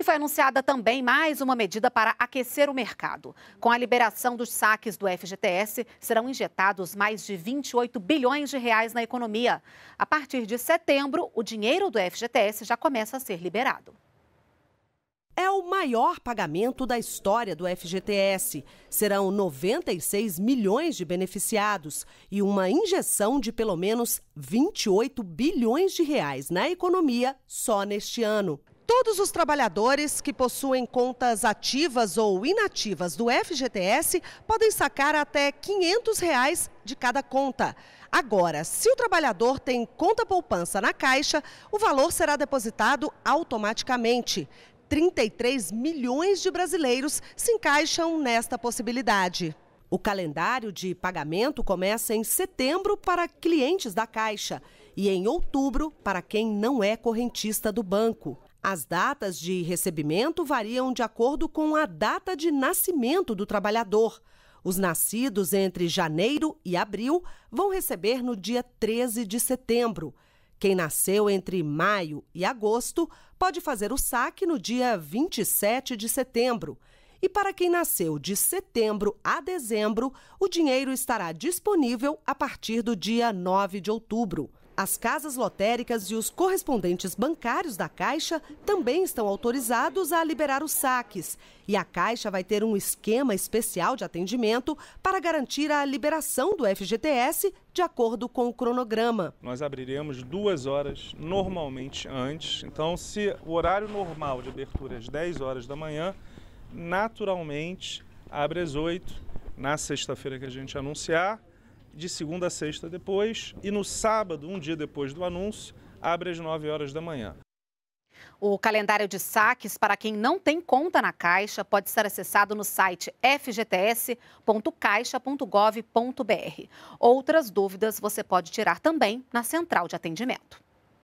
E foi anunciada também mais uma medida para aquecer o mercado. Com a liberação dos saques do FGTS, serão injetados mais de 28 bilhões de reais na economia. A partir de setembro, o dinheiro do FGTS já começa a ser liberado é o maior pagamento da história do FGTS. Serão 96 milhões de beneficiados e uma injeção de pelo menos 28 bilhões de reais na economia só neste ano. Todos os trabalhadores que possuem contas ativas ou inativas do FGTS podem sacar até R$ 500 reais de cada conta. Agora, se o trabalhador tem conta poupança na Caixa, o valor será depositado automaticamente. 33 milhões de brasileiros se encaixam nesta possibilidade. O calendário de pagamento começa em setembro para clientes da Caixa e em outubro para quem não é correntista do banco. As datas de recebimento variam de acordo com a data de nascimento do trabalhador. Os nascidos entre janeiro e abril vão receber no dia 13 de setembro. Quem nasceu entre maio e agosto pode fazer o saque no dia 27 de setembro. E para quem nasceu de setembro a dezembro, o dinheiro estará disponível a partir do dia 9 de outubro. As casas lotéricas e os correspondentes bancários da Caixa também estão autorizados a liberar os saques. E a Caixa vai ter um esquema especial de atendimento para garantir a liberação do FGTS de acordo com o cronograma. Nós abriremos duas horas normalmente antes. Então, se o horário normal de abertura é às 10 horas da manhã, naturalmente abre às 8 na sexta-feira que a gente anunciar de segunda a sexta depois, e no sábado, um dia depois do anúncio, abre às 9 horas da manhã. O calendário de saques para quem não tem conta na Caixa pode ser acessado no site fgts.caixa.gov.br. Outras dúvidas você pode tirar também na central de atendimento.